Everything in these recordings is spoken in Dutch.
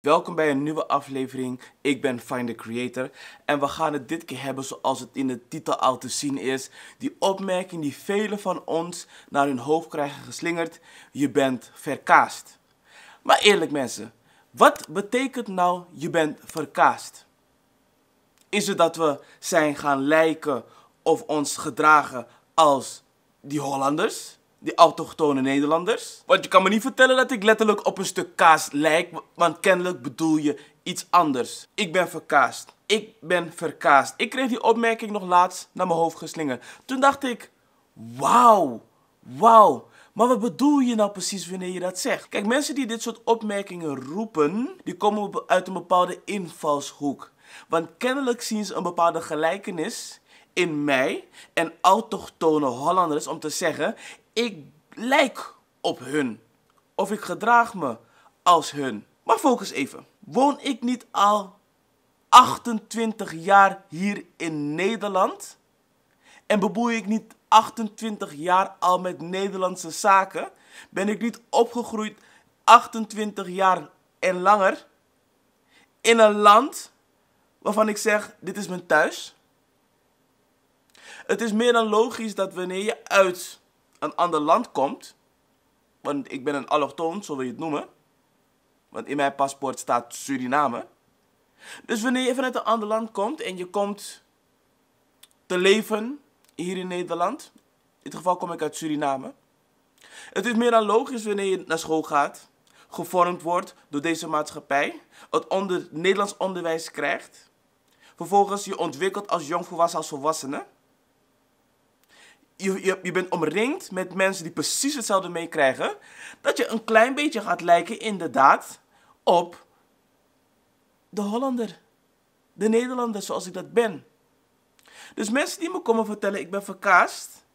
Welkom bij een nieuwe aflevering. Ik ben Find the Creator en we gaan het dit keer hebben zoals het in de titel al te zien is. Die opmerking die velen van ons naar hun hoofd krijgen geslingerd. Je bent verkaast. Maar eerlijk mensen, wat betekent nou je bent verkaast? Is het dat we zijn gaan lijken of ons gedragen als die Hollanders? die autochtone Nederlanders. Want je kan me niet vertellen dat ik letterlijk op een stuk kaas lijk, want kennelijk bedoel je iets anders. Ik ben verkaasd. Ik ben verkaasd. Ik kreeg die opmerking nog laatst naar mijn hoofd geslingerd. Toen dacht ik, wauw, wauw. Maar wat bedoel je nou precies wanneer je dat zegt? Kijk, mensen die dit soort opmerkingen roepen, die komen uit een bepaalde invalshoek. Want kennelijk zien ze een bepaalde gelijkenis in mij en autochtone Hollanders om te zeggen: ik lijk op hun. Of ik gedraag me als hun. Maar focus even. Woon ik niet al 28 jaar hier in Nederland? En beboei ik niet 28 jaar al met Nederlandse zaken? Ben ik niet opgegroeid 28 jaar en langer in een land waarvan ik zeg: dit is mijn thuis? Het is meer dan logisch dat wanneer je uit een ander land komt, want ik ben een allochtoon, zo wil je het noemen, want in mijn paspoort staat Suriname. Dus wanneer je vanuit een ander land komt en je komt te leven hier in Nederland, in dit geval kom ik uit Suriname. Het is meer dan logisch wanneer je naar school gaat, gevormd wordt door deze maatschappij, het onder, Nederlands onderwijs krijgt, vervolgens je ontwikkelt als jongvolwassen, als volwassene je, je, je bent omringd met mensen die precies hetzelfde meekrijgen, dat je een klein beetje gaat lijken inderdaad op de Hollander, de Nederlander zoals ik dat ben. Dus mensen die me komen vertellen ik ben verkaasd,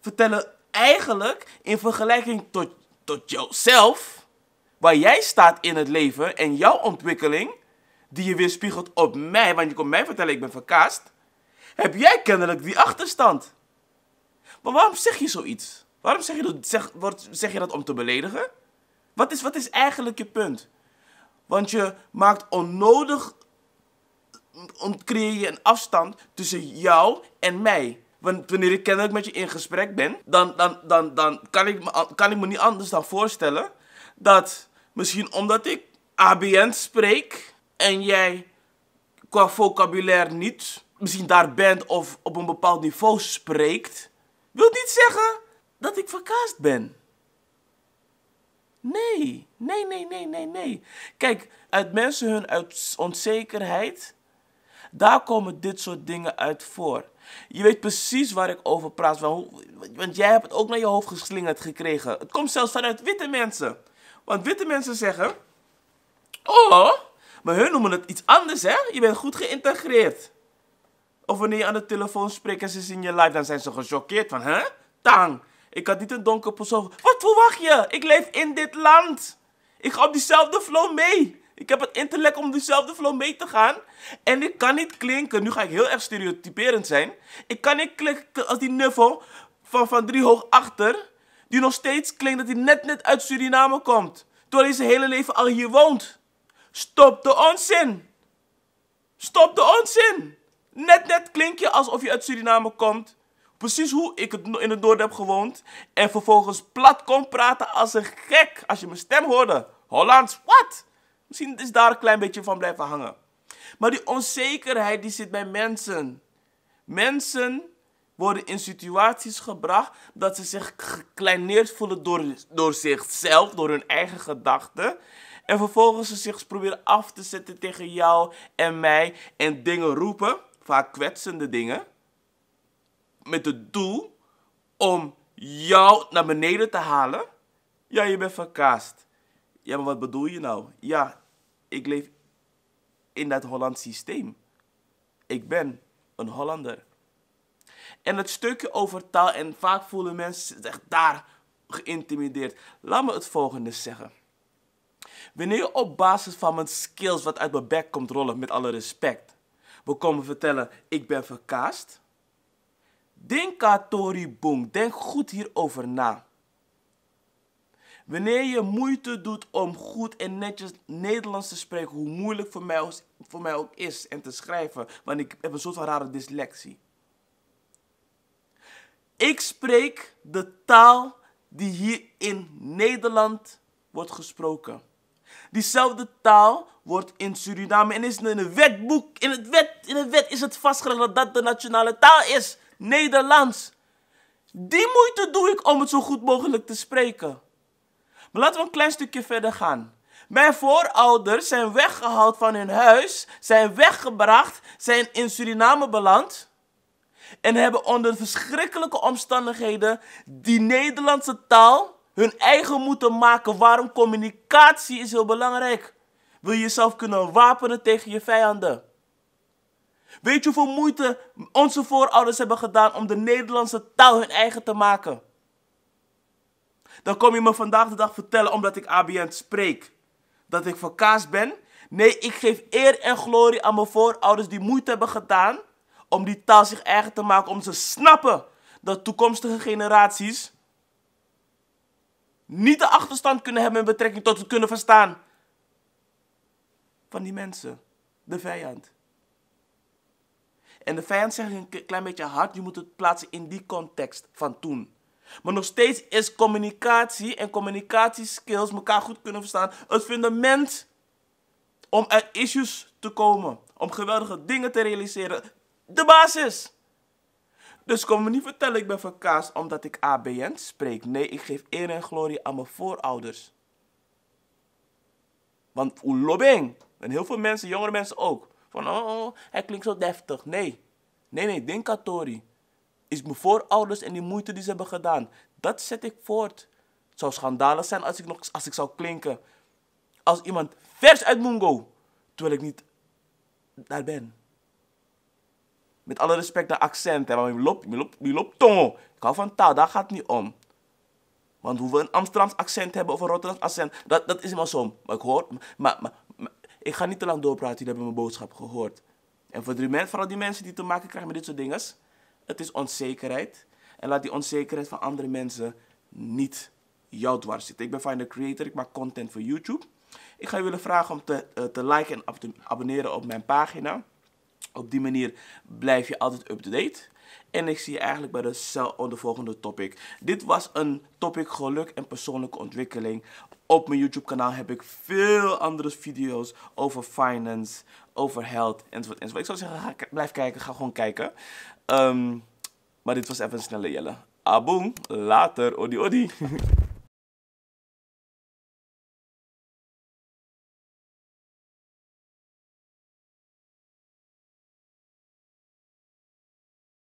vertellen eigenlijk in vergelijking tot, tot jouzelf, waar jij staat in het leven en jouw ontwikkeling, die je weer spiegelt op mij, want je komt mij vertellen ik ben verkaasd, heb jij kennelijk die achterstand. Maar waarom zeg je zoiets? Waarom zeg je dat, zeg, zeg je dat om te beledigen? Wat is, wat is eigenlijk je punt? Want je maakt onnodig, creëer je een afstand tussen jou en mij. Want wanneer ik kennelijk met je in gesprek ben, dan, dan, dan, dan kan, ik me, kan ik me niet anders dan voorstellen dat misschien omdat ik ABN spreek en jij qua vocabulaire niet, misschien daar bent of op een bepaald niveau spreekt, wil niet zeggen dat ik verkaasd ben. Nee, nee, nee, nee, nee, nee. Kijk, uit mensen hun uit onzekerheid, daar komen dit soort dingen uit voor. Je weet precies waar ik over praat, want jij hebt het ook naar je hoofd geslingerd gekregen. Het komt zelfs vanuit witte mensen. Want witte mensen zeggen, oh, maar hun noemen het iets anders, hè? Je bent goed geïntegreerd. Of wanneer je aan de telefoon spreekt en ze zien je live, dan zijn ze gechoqueerd van, hè? Tang, ik had niet een donker persoon. Wat verwacht je? Ik leef in dit land. Ik ga op diezelfde flow mee. Ik heb het intellect om diezelfde flow mee te gaan. En ik kan niet klinken, nu ga ik heel erg stereotyperend zijn. Ik kan niet klinken als die nuffel van Van Drie Hoog Achter, die nog steeds klinkt dat hij net net uit Suriname komt. Terwijl hij zijn hele leven al hier woont. Stop de onzin! Stop de onzin! Net net klink je alsof je uit Suriname komt. Precies hoe ik het in het noorden heb gewoond. En vervolgens plat kon praten als een gek als je mijn stem hoorde. Hollands, wat? Misschien is daar een klein beetje van blijven hangen. Maar die onzekerheid die zit bij mensen. Mensen worden in situaties gebracht dat ze zich gekleineerd voelen door, door zichzelf, door hun eigen gedachten. En vervolgens ze zich proberen af te zetten tegen jou en mij en dingen roepen vaak kwetsende dingen, met het doel om jou naar beneden te halen. Ja, je bent verkaasd. Ja, maar wat bedoel je nou? Ja, ik leef in dat Hollands systeem. Ik ben een Hollander. En het stukje over taal, en vaak voelen mensen zich daar geïntimideerd. Laat me het volgende zeggen. Wanneer je op basis van mijn skills wat uit mijn bek komt rollen, met alle respect, we komen vertellen, ik ben verkaasd. Denk Tori denk goed hierover na. Wanneer je moeite doet om goed en netjes Nederlands te spreken, hoe moeilijk voor mij, voor mij ook is en te schrijven, want ik heb een soort van rare dyslexie. Ik spreek de taal die hier in Nederland wordt gesproken. Diezelfde taal wordt in Suriname en is in een wetboek, in, het wet, in de wet is het vastgelegd dat dat de nationale taal is, Nederlands. Die moeite doe ik om het zo goed mogelijk te spreken. Maar laten we een klein stukje verder gaan. Mijn voorouders zijn weggehaald van hun huis, zijn weggebracht, zijn in Suriname beland en hebben onder verschrikkelijke omstandigheden die Nederlandse taal hun eigen moeten maken. Waarom communicatie is heel belangrijk wil je jezelf kunnen wapenen tegen je vijanden. Weet je hoeveel moeite onze voorouders hebben gedaan om de Nederlandse taal hun eigen te maken? Dan kom je me vandaag de dag vertellen omdat ik ABN spreek. Dat ik kaas ben. Nee, ik geef eer en glorie aan mijn voorouders die moeite hebben gedaan om die taal zich eigen te maken. Om ze snappen dat toekomstige generaties niet de achterstand kunnen hebben in betrekking tot het kunnen verstaan van die mensen. De vijand. En de vijand zegt een klein beetje hard, je moet het plaatsen in die context van toen. Maar nog steeds is communicatie en communicatieskills, elkaar goed kunnen verstaan, het fundament om uit issues te komen. Om geweldige dingen te realiseren. De basis. Dus kom me niet vertellen, ik ben verkaasd omdat ik ABN spreek. Nee, ik geef eer en glorie aan mijn voorouders. Want lobbying. En heel veel mensen, jongere mensen ook. Van, oh, oh hij klinkt zo deftig. Nee. Nee, nee, denk Katori. Is mijn voorouders en die moeite die ze hebben gedaan. Dat zet ik voort. Het zou schandalig zijn als ik, nog, als ik zou klinken. Als iemand vers uit Mungo. Terwijl ik niet daar ben. Met alle respect naar accent, maar je loopt, je loopt, je loopt Ik hou van taal, daar gaat het niet om. Want hoe we een Amsterdams accent hebben of een Rotterdamse accent, dat, dat is maar zo. Maar ik hoor, maar, maar, ik ga niet te lang doorpraten, jullie hebben mijn boodschap gehoord. En voor die vooral die mensen die te maken krijgen met dit soort dingen, het is onzekerheid. En laat die onzekerheid van andere mensen niet jou dwars zitten. Ik ben Finder Creator, ik maak content voor YouTube. Ik ga jullie willen vragen om te, eh, te liken en te abonneren op mijn pagina. Op die manier blijf je altijd up-to-date. En ik zie je eigenlijk bij de cel op de volgende topic. Dit was een topic geluk en persoonlijke ontwikkeling. Op mijn YouTube kanaal heb ik veel andere video's over finance, over health enzovoort. enzovoort. Ik zou zeggen, ga, blijf kijken, ga gewoon kijken. Ehm, maar dit was even een snelle jelle. Aboom, later, odi odi.